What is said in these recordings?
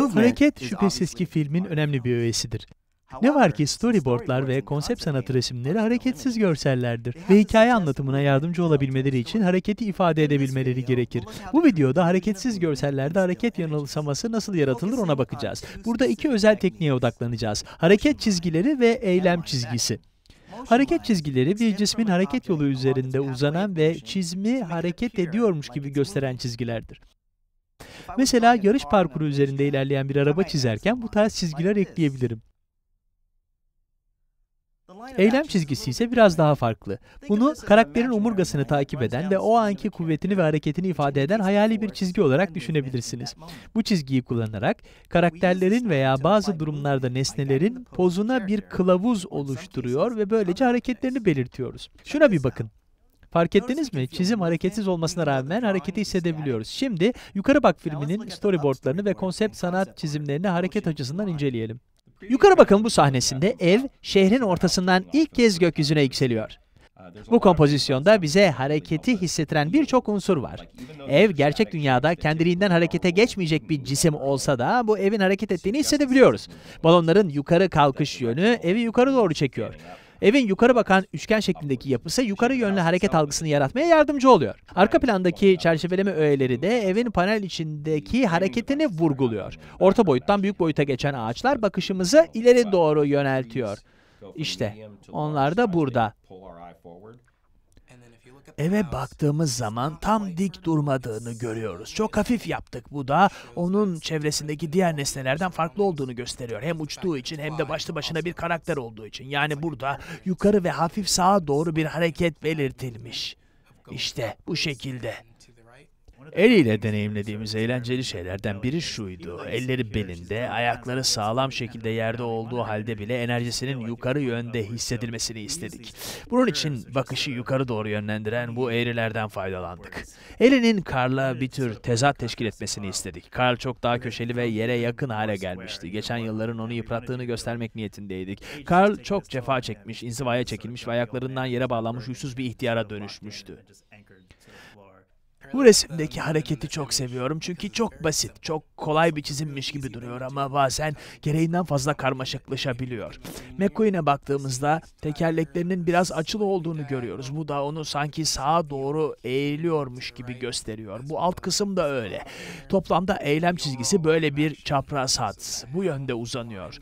Hareket şüphesiz ki filmin önemli bir öğesidir. Ne var ki storyboardlar ve konsept sanatı resimleri hareketsiz görsellerdir ve hikaye anlatımına yardımcı olabilmeleri için hareketi ifade edebilmeleri gerekir. Bu videoda hareketsiz görsellerde hareket yanılsaması nasıl yaratılır ona bakacağız. Burada iki özel tekniğe odaklanacağız. Hareket çizgileri ve eylem çizgisi. Hareket çizgileri bir cismin hareket yolu üzerinde uzanan ve çizmi hareket ediyormuş gibi gösteren çizgilerdir. Mesela yarış parkuru üzerinde ilerleyen bir araba çizerken bu tarz çizgiler ekleyebilirim. Eylem çizgisi ise biraz daha farklı. Bunu karakterin omurgasını takip eden ve o anki kuvvetini ve hareketini ifade eden hayali bir çizgi olarak düşünebilirsiniz. Bu çizgiyi kullanarak karakterlerin veya bazı durumlarda nesnelerin pozuna bir kılavuz oluşturuyor ve böylece hareketlerini belirtiyoruz. Şuna bir bakın. Fark ettiniz mi? Çizim hareketsiz olmasına rağmen hareketi hissedebiliyoruz. Şimdi Yukarı Bak filminin storyboardlarını ve konsept sanat çizimlerini hareket açısından inceleyelim. Yukarı bakın bu sahnesinde ev şehrin ortasından ilk kez gökyüzüne yükseliyor. Bu kompozisyonda bize hareketi hissettiren birçok unsur var. Ev gerçek dünyada kendiliğinden harekete geçmeyecek bir cisim olsa da bu evin hareket ettiğini hissedebiliyoruz. Balonların yukarı kalkış yönü evi yukarı doğru çekiyor. Evin yukarı bakan üçgen şeklindeki yapısı yukarı yönlü hareket algısını yaratmaya yardımcı oluyor. Arka plandaki çerçeveleme öğeleri de evin panel içindeki hareketini vurguluyor. Orta boyuttan şey büyük boyuta geçen ağaçlar bakışımızı ileri doğru yöneltiyor. İşte onlar da burada. Eve baktığımız zaman tam dik durmadığını görüyoruz. Çok hafif yaptık bu da onun çevresindeki diğer nesnelerden farklı olduğunu gösteriyor. Hem uçtuğu için hem de başlı başına bir karakter olduğu için. Yani burada yukarı ve hafif sağa doğru bir hareket belirtilmiş. İşte bu şekilde. Eliyle deneyimlediğimiz eğlenceli şeylerden biri şuydu. Elleri belinde, ayakları sağlam şekilde yerde olduğu halde bile enerjisinin yukarı yönde hissedilmesini istedik. Bunun için bakışı yukarı doğru yönlendiren bu eğrilerden faydalandık. Elinin Karl'a bir tür tezat teşkil etmesini istedik. Karl çok daha köşeli ve yere yakın hale gelmişti. Geçen yılların onu yıprattığını göstermek niyetindeydik. Karl çok cefa çekmiş, inzivaya çekilmiş ve ayaklarından yere bağlanmış huysuz bir ihtiyara dönüşmüştü. Bu resimdeki hareketi çok seviyorum çünkü çok basit, çok kolay bir çizimmiş gibi duruyor ama bazen gereğinden fazla karmaşıklaşabiliyor. McQueen'e baktığımızda tekerleklerinin biraz açılı olduğunu görüyoruz. Bu da onu sanki sağa doğru eğiliyormuş gibi gösteriyor. Bu alt kısım da öyle. Toplamda eylem çizgisi böyle bir çapraz hat. Bu yönde uzanıyor.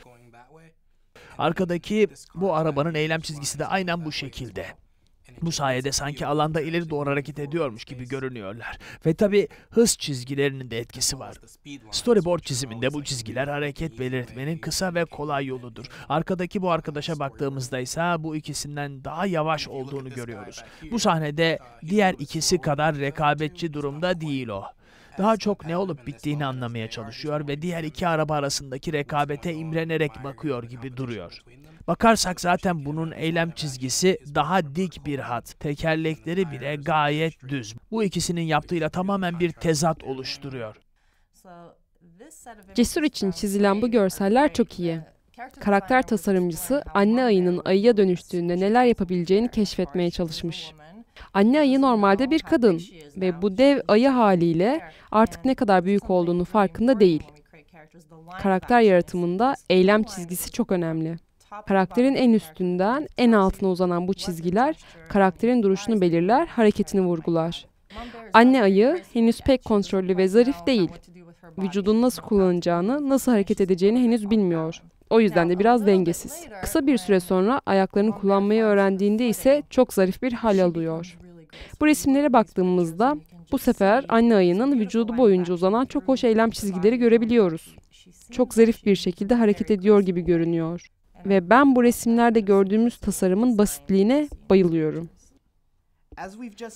Arkadaki bu arabanın eylem çizgisi de aynen bu şekilde. Bu sayede sanki alanda ileri doğru hareket ediyormuş gibi görünüyorlar. Ve tabi hız çizgilerinin de etkisi var. Storyboard çiziminde bu çizgiler hareket belirtmenin kısa ve kolay yoludur. Arkadaki bu arkadaşa baktığımızda ise bu ikisinden daha yavaş olduğunu görüyoruz. Bu sahnede diğer ikisi kadar rekabetçi durumda değil o daha çok ne olup bittiğini anlamaya çalışıyor ve diğer iki araba arasındaki rekabete imrenerek bakıyor gibi duruyor. Bakarsak zaten bunun eylem çizgisi daha dik bir hat. Tekerlekleri bile gayet düz. Bu ikisinin yaptığıyla tamamen bir tezat oluşturuyor. Cesur için çizilen bu görseller çok iyi. Karakter tasarımcısı anne ayının ayıya dönüştüğünde neler yapabileceğini keşfetmeye çalışmış. Anne ayı normalde bir kadın ve bu dev ayı haliyle artık ne kadar büyük olduğunu farkında değil. Karakter yaratımında eylem çizgisi çok önemli. Karakterin en üstünden en altına uzanan bu çizgiler karakterin duruşunu belirler, hareketini vurgular. Anne ayı henüz pek kontrollü ve zarif değil. Vücudunu nasıl kullanacağını, nasıl hareket edeceğini henüz bilmiyor. O yüzden de biraz dengesiz. Kısa bir süre sonra ayaklarını kullanmayı öğrendiğinde ise çok zarif bir hal alıyor. Bu resimlere baktığımızda bu sefer anne ayının vücudu boyunca uzanan çok hoş eylem çizgileri görebiliyoruz. Çok zarif bir şekilde hareket ediyor gibi görünüyor. Ve ben bu resimlerde gördüğümüz tasarımın basitliğine bayılıyorum.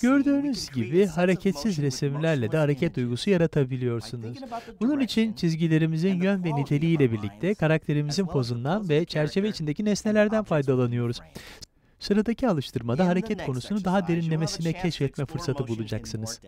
Gördüğünüz gibi hareketsiz resimlerle de hareket duygusu yaratabiliyorsunuz. Bunun için çizgilerimizin yön ve niteliğiyle birlikte karakterimizin pozundan ve çerçeve içindeki nesnelerden faydalanıyoruz. Sıradaki alıştırmada hareket konusunu daha derinlemesine keşfetme fırsatı bulacaksınız.